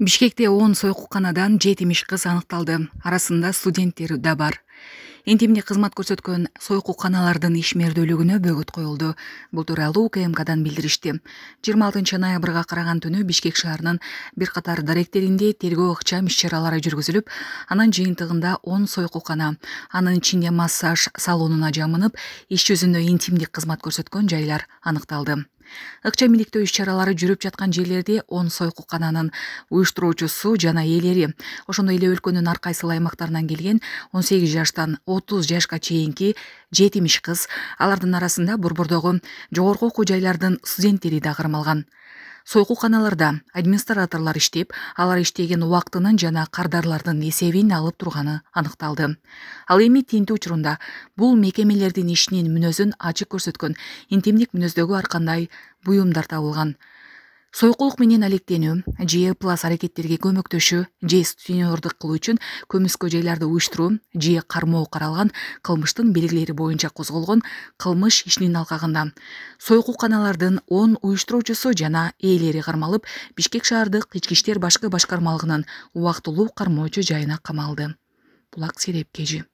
бишкекте он сойкуканадан жетимиш кыз аныкталды арасында студенттер да бар интимдик кызмат көрсөткөн сойкуканалардын ишмердүүлүгүнө бөгөт коюлду бул тууралуу укмкдан билдиришти жыйырма алтынчы ноябрга караган түнү бишкек шаарынын бир катар даректеринде тергөө ыкчам иш чаралары жүргүзүлүп анын жыйынтыгында он сойкукана анын ичинде массаж салонуна жамынып иш жүзүндө интимдик кызмат көрсөткөн жайлар аныкталды ыкчам иликтөө иш чаралары жүрүп жаткан жерлерде он сойкукананын уюштуруучусу жана ээлери ошондой эле өлкөнүн ар кайсыл аймактарынан келген он сегиз жаштан отуз жашка чейинки жетимиш кыз алардын арасында борбордогу жогорку окуу жайлардын студенттери да кармалган сойкуканаларда администраторлор иштеп алар иштеген убактынын жана кардарлардын эсебин алып турганы аныкталды ал эми тинтүү учурунда бул мекемелердин ишинин мүнөзүн ачык көрсөткөн интимдик мүнөздөгү ар кандай буюмдар табылган сойкулук менен алектенүү же ыплас аракеттерге көмөктөшүү же сениордук кылуу үчүн көмүскө жайларды уюштуруу же кармоо каралган кылмыштын белгилери боюнча козголгон кылмыш ишинин алкагында сойкуканалардын он уюштуруучусу жана ээлери кармалып бишкек шаардык ички иштер башкы башкармалыгынын убактылуу кармоочу жайына камалды булак серепкежи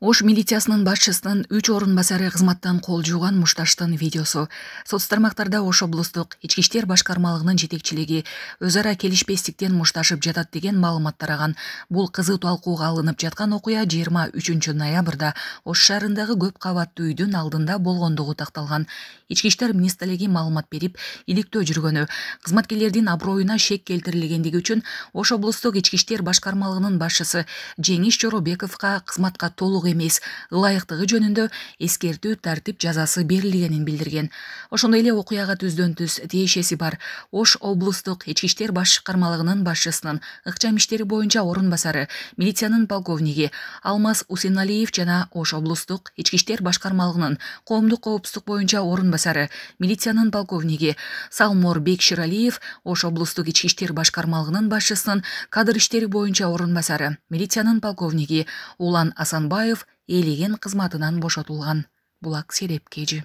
ош милициясынын башчысынын үч орун басары кызматтан кол жууган мушташтын видеосу соц тармактарда ош облустук ички иштер башкармалыгынын жетекчилиги өз ара келишпестиктен мушташып жатат деген маалымат тараган бул кызуу талкууга алынып жаткан окуя жыйырма үчүнчү ноябрда ош шаарындагы көп кабаттуу үйдүн алдында болгондугу такталган ички иштер министрлиги маалымат берип иликтөө жүргөнү кызматкерлердин аброюна шек келтирилгендиги үчүн ош облустук ички иштер башкармалыгынын башчысы жеңиш жоробековго кызматка толук эмес ылайыктыгы жөнүндө эскертүү тартип жазасы берилгенин билдирген ошондой эле окуяга түздөн түз тиешеси бар ош облустук ички иштер башшкармалыгынын башчысынын ыкчам иштери боюнча орун басары милициянын полковниги алмаз усеналиев жана ош облустук ички иштер башкармалыгынын коомдук коопсуздук боюнча орун басары милициянын полковниги салмор бек ширалиев ош облустук ички иштер башкармалыгынын башчысынын кадр иштери боюнча орун басары милициянын полковниги улан асанбаев ээлеген кызматынан бошотулган булак сереп кежи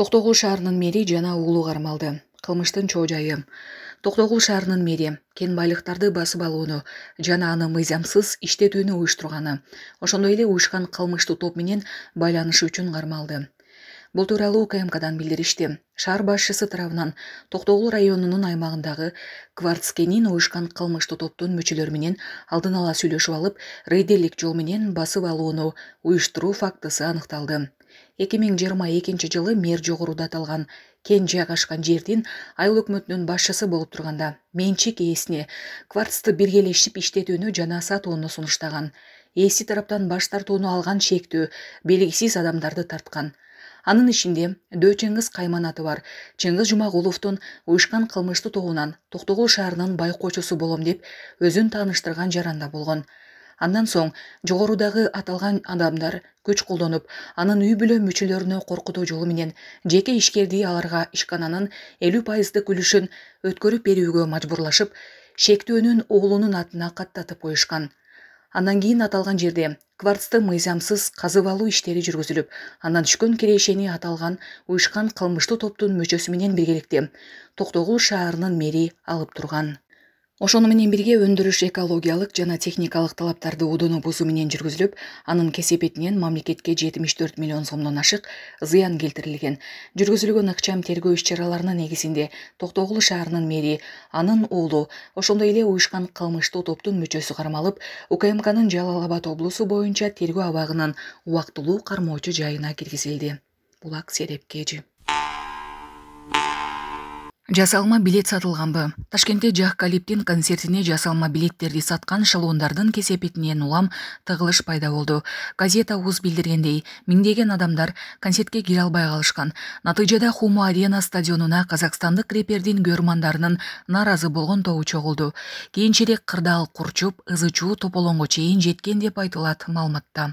токтогул шаарынын мэри жана уулу кармалды кылмыштын чоо жайы токтогул шаарынын мэри кен байлыктарды басып алууну жана аны мыйзамсыз иштетүүнү уюштурганы ошондой эле уюшкан кылмыштуу топ менен байланышы үчүн кармалды бул тууралуу укмкдан билдиришти шаар башчысы тарабынан токтогул районунун аймагындагы кварцкенин уюшкан кылмыштуу топтун мүчөлөрү менен алдын ала сүйлөшүп алып рейдерлик жол менен басып алууну уюштуруу фактысы аныкталды эки миң жыйырма экинчи жылы мэр жогоруда аталган кен жайгашкан жердин айыл өкмөтүнүн башчысы болуп турганда менчик ээсине кварцты биргелешип иштетүүнү жана сатууну сунуштаган ээси тараптан баш тартууну алган шектүү белгисиз адамдарды тарткан анын ичинде дөө чыңгыз кайман аты бар чыңгыз жумагуловдун уюшкан кылмыштуу тобунан токтогул шаарынын байкоочусу болом деп өзүн тааныштырган жаранда болгон андан соң жогорудагы аталган адамдар күч колдонуп анын үй бүлө мүчөлөрүнө коркутуу жолу менен жеке ишкерди аларга ишкананын элүү пайыздык үлүшүн өткөрүп берүүгө мажбурлашып шектүүнүн уулунун атына каттатып коюшкан андан кийин аталган жерде кварцты мыйзамсыз казып алуу иштери жүргүзүлүп андан түшкөн кирешени аталган уюшкан кылмыштуу топтун мүчөсү менен биргеликте токтогул шаарынын мэри алып турган ошону менен бирге өндүрүш экологиялык жана техникалык талаптарды удуно бузуу менен жүргүзүлүп анын кесепетинен мамлекетке жетимиш төрт миллион сомдон ашык зыян келтирилген жүргүзүлгөн ыкчам тергөө иш чараларынын негизинде токтогул шаарынын мэри анын уулу ошондой эле уюшкан кылмыштуу топтун мүчөсү кармалып укмкнын жалал абад облусу боюнча тергөө абагынан убактылуу кармоочу жайына киргизилди булак серепкежи жасалма билет сатылғанбы. ташкентте жах калиптин концертіне жасалма билеттерді сатқан шалуындардың кесепетінен улам тығылыш пайда болды. газета уз билдиргендей миңдеген адамдар концертке кире албай калышкан натыйжада хумо арена стадионуна Қазақстандық репердин көрмандарынын наразы болгон тобу чогулду кийинчерээк кырдаал курчуп ызы чуу тополоңго чейин жеткен деп айтылат маалыматта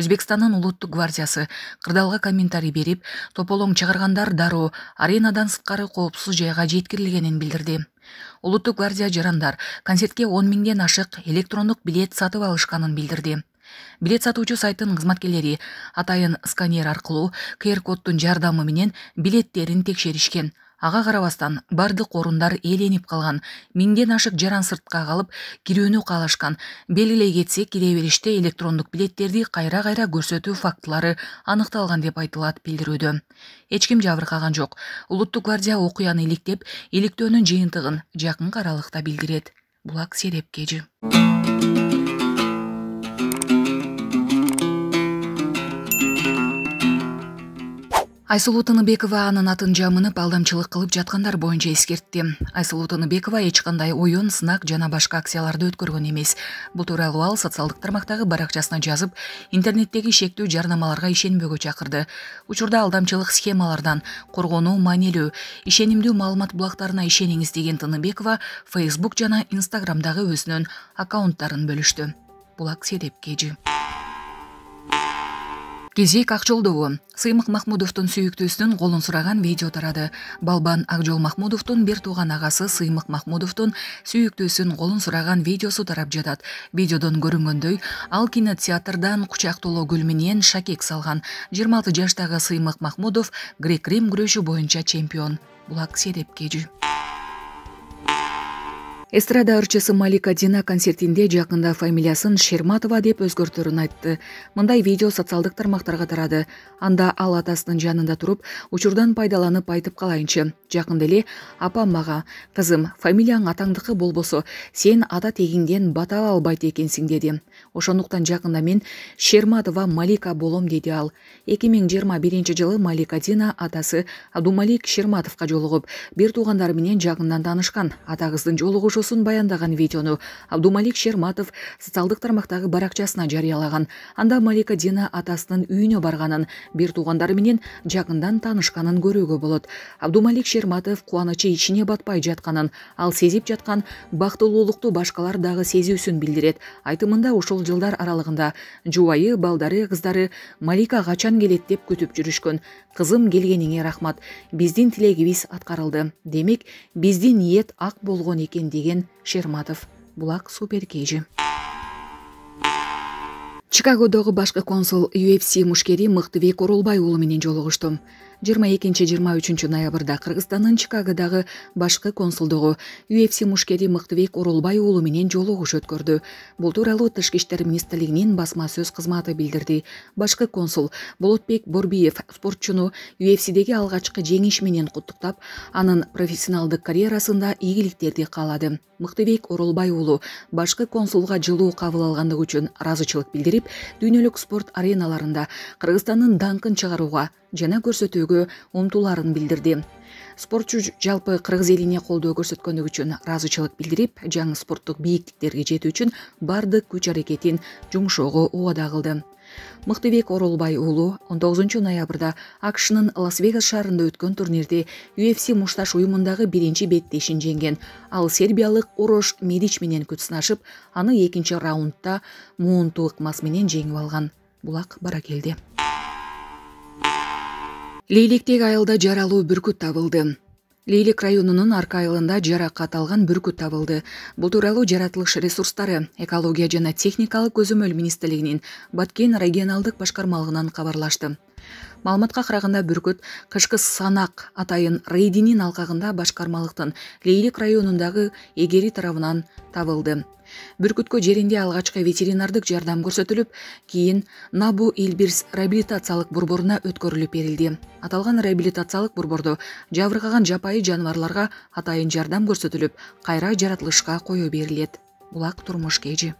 өзбекстандын улуттук гвардиясы кырдаалга комментарий берип тополоң чыгаргандар дароо аренадан сырткары коопсуз жайга жеткирилгенин билдирди улуттук гвардия жарандар концертке он миңден ашык электрондук билет сатып алышканын билдирди билет сатуучу сайттын кызматкерлери атайын сканер аркылуу qr коддун жардамы менен билеттерин текшеришкен ага карабастан бардык орундар ээленип калган миңден ашык жаран сыртка калып кирүүнү каалашкан белгилей кетсек кире бериште электрондук билеттерди кайра кайра көрсөтүү фактылары аныкталган деп айтылат билдирүүдө эч ким жабыркаган жок улуттук гвардия окуяны иликтеп иликтөөнүн жыйынтыгын жакынкы аралыкта билдирет булак серепкежи айсулуу тыныбекова анын атын жамынып алдамчылык кылып жаткандар боюнча эскертти айсулуу тыныбекова эч кандай оюн сынак жана башка акцияларды өткөргөн эмес бул тууралуу ал социалдык тармактагы баракчасына жазып интернеттеги шектүү жарнамаларга ишенбөөгө чакырды учурда алдамчылык схемалардан коргонуу маанилүү ишенимдүү маалымат булактарына ишениңиз деген тыныбекова фейсбук жана инстаграмдагы өзүнүн аккаунттарын бөлүштү бул акция деп кежи кезек ақ сыймык махмудовдун сүйүктүүсүнүн колун сураган видео тарады балбан ак жол махмудовдун бир тууган агасы сыймык махмудовдун сүйүктүүсүнүн колун сураган видеосу тарап жатат видеодон көрүнгөндөй ал кинотеатрдан кучак толо гүл менен шакек салган жыйырма алты жаштагы сыймык махмудов грек рим күрөшү боюнча чемпион булак аксия эстрада ырчысы малика дина концертинде жакында фамилиясын шерматова деп өзгөртөрүн айтты мындай видео социалдык тармактарга тарады анда ал атасынын жанында туруп учурдан пайдаланып айтып калайынчы жакында эле апам мага кызым фамилияң атаңдыкы болбосо сен ата тегиңден бата ала албайт экенсиң деди ошондуктан жакында мен шерматова малика болом деди ал эки миң жыйырма биринчи жылы малика дина атасы абдумалик шерматовко жолугуп бир туугандары менен жакындан таанышкан ата кыздын жолугушуу видеосын баяндаған видеоны абдумалик шерматов социалдық тармақтағы баракчасына жариялаған анда малика дина атасының үйіне барғанын бер туғандары менен жақындан танышқанын көруге болот абдумалик шерматов қуанычы ішіне батпай жатқанын ал сезіп жатқан бактылуулукту башкалар дагы сезүүсүн билдирет айтымында ошол жылдар аралыгында жубайы балдары кыздары малика качан келет деп күтүп жүрүшкөн кызым келгениңе рахмат биздин тилегибиз аткарылды демек биздин ниет ак болгон экен деген шерматов булак Чикаго чикагодогу башкы консул UFC мушкери мыктыбек оролбай уулу менен жыйырма экинчи жыйырма үчүнчү ноябрда кыргызстандын чикагодагы башкы консулдугу ufc мушкери мыктыбек оролбай уулу менен жолугуш өткөрдү бул тууралуу тышкы иштер министрлигинин басма сөз кызматы билдирди башкы консул болотбек борбиев спортчуну ufcдеги алгачкы жеңиш менен куттуктап анын профессионалдык карьерасында ийгиликтерди каалады мыктыбек оролбай уулу башкы консулга жылуу кабыл алгандыгы үчүн ыраазычылык билдирип дүйнөлүк спорт ареналарында кыргызстандын даңкын чыгарууга жана көрсөтүүгө көтеруге умтуларын билдирди спортчу жалпы кыргыз элине колдоо көрсөткөндүгү үчүн ыраазычылык билдирип жаңы спорттук бийиктиктерге жетүү үчүн бардык күч аракетин жумшоого убада кылды мыктыбек оролбай уулу он тогузунчу ноябрда акшнын лас вегас шаарында өткөн турнирде UFC мушташ уюмундагы биринчи беттешин жеңген ал сербиялык орош медич менен күч сынашып аны экинчи раундта муунту ыкмасы менен жеңип алган булак бара лейлектегі айылда жаралу бүркіт табылды лейлек районының арқа айылында жаракат алган бүркіт табылды Бұл туралы жаратылыш ресурстары экология жана техникалық көзөмөл министрлигинин баткен регионалдық башқармалығынан қабарлашты. маалыматка қырағында бүркіт қышқы санақ атайын рейдинин алқағында башқармалықтың лейлек районындағы эгери тарабынан табылды бүркүткө жеринде алгачкы ветеринардык жардам көрсөтүлүп кийин набу илбирс реабилитациялык борборуна өткөрүлүп берилди аталган реабилитациялык борбордо жабыркаган жапайы жаныбарларга атайын жардам көрсөтүлүп кайра жаратылышка коюу берилет булак турмуш кежи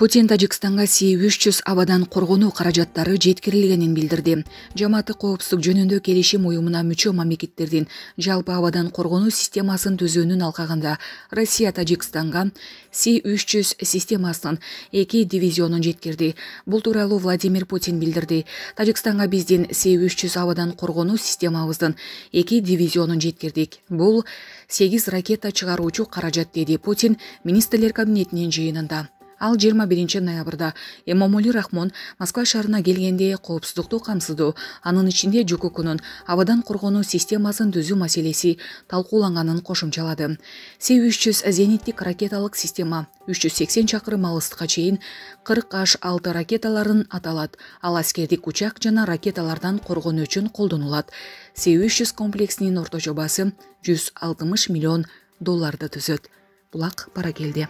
путин тажикстанга С-300 абадан коргонуу қаражаттары жеткирилгенин билдирди жамааттык коопсуздук жөнүндө келишим уюмуна мүчө мамлекеттердин жалпы абадан коргонуу системасын түзүүнүн алкагында россия тажикстанга си 300 системасын системасынын эки дивизионун жеткирди бул владимир путин билдирди тажикстанга биздин си 300 абадан коргонуу системабыздын эки дивизионун жеткирдик бул 8 ракета чыгаруучу каражат деди путин министрлер кабинетинин жыйынында ал жыйырма биринчи ноябрда эмомали рахмон москва шаарына келгенде коопсуздукту камсыздоо анын ичинде жкнун абадан коргонуу системасын түзүү маселеси талкууланганын кошумчалады се үч жүз зениттик ракеталык система үч жүз сексен чакырым алыстыкка чейин кырк аш алты ракеталарын аталат ал аскердик учак жана ракеталардан коргонуу үчүн колдонулат се үч жүз комплексинин орточо баасы жүз алтымыш миллион долларды түзөт булак баракелди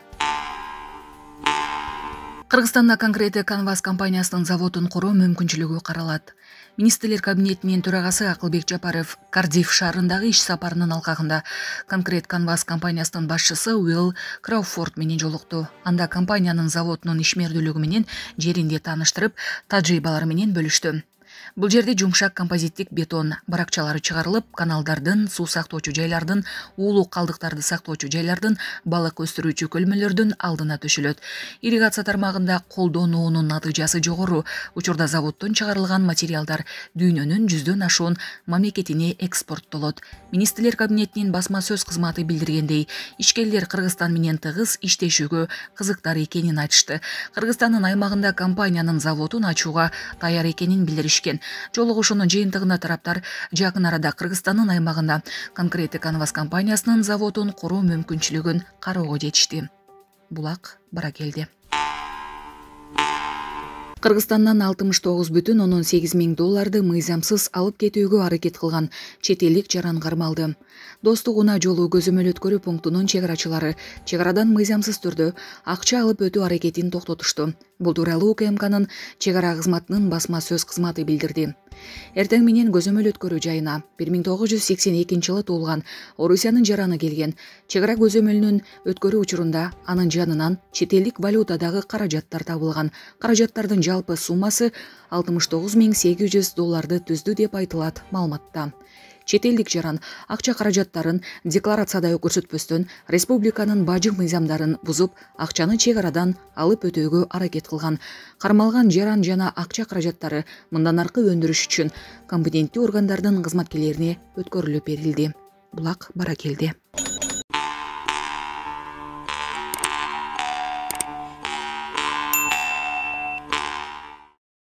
кыргызстанда конкреті канвас компаниясының заводын құру мүмкіншілігі қаралады. министрлер кабинетинин төрағасы Ақылбек жапаров кардиф шарындағы иш сапарының алқағында конкрет канвас компаниясының басшысы уилл крауфорд менен жолықты. анда компанияның заводының ишмердүүлүгү жерінде таныштырып, тааныштырып тажрыйбалар менен бул жерде жумшак композиттик бетон баракчалары чыгарылып каналдардын суу сактоочу жайлардын уулуу калдыктарды сактоочу жайлардын балык өстүрүүчү көлмөлөрдүн алдына төшөлөт ирригация тармагында колдонуунун натыйжасы жогору учурда заводдон чыгарылган материалдар дүйнөнүн жүздөн ашуун мамлекетине экспорттолот министрлер кабинетинин басма сөз кызматы билдиргендей ишкерлер кыргызстан менен тыгыз иштешүүгө кызыктар экенин айтышты кыргызстандын аймагында компаниянын заводун ачууга даяр экенин билдиришкен жолугушуунун жыйынтыгында тараптар жакын арада кыргызстандын аймагында конкретти канвас компаниясынын заводун куруу мүмкүнчүлүгүн кароого жетишти булак баракелди кыргызстандан 69 бүтүн ондон долларды мыйзамсыз алып кетүүгө аракет кылган чет жаран кармалды достук жолу көзөмөл өткөрүү пунктунун чек арачылары мыйзамсыз түрдө акча алып өтүү аракетин токтотушту Бұл тууралуу укмкнын чек ара кызматынын басма сөз кызматы билдирди эртең менен көзөмөл өткөрүү жайына бир миң тогуз жүз сексен экинчи жылы туулган орусиянын жараны келген чек ара көзөмөлүнөн өткөрүү учурунда анын жанынан чет элдик валютадагы каражаттар табылган каражаттардын жалпы суммасы алтымыш тогуз миң сегиз жүз долларды түздү деп айтылат маалыматта шетелдик жаран акча каражаттарын декларацияда көрсөтпөстөн республиканын бажы мыйзамдарын бузуп акчаны чек арадан алып өтүүгө аракет кылган кармалган жаран жана акча қаражаттары мындан аркы өндіріш үчүн компетенттүү органдардын кызматкерлерине өткөрүлүп берилди булак бара келді.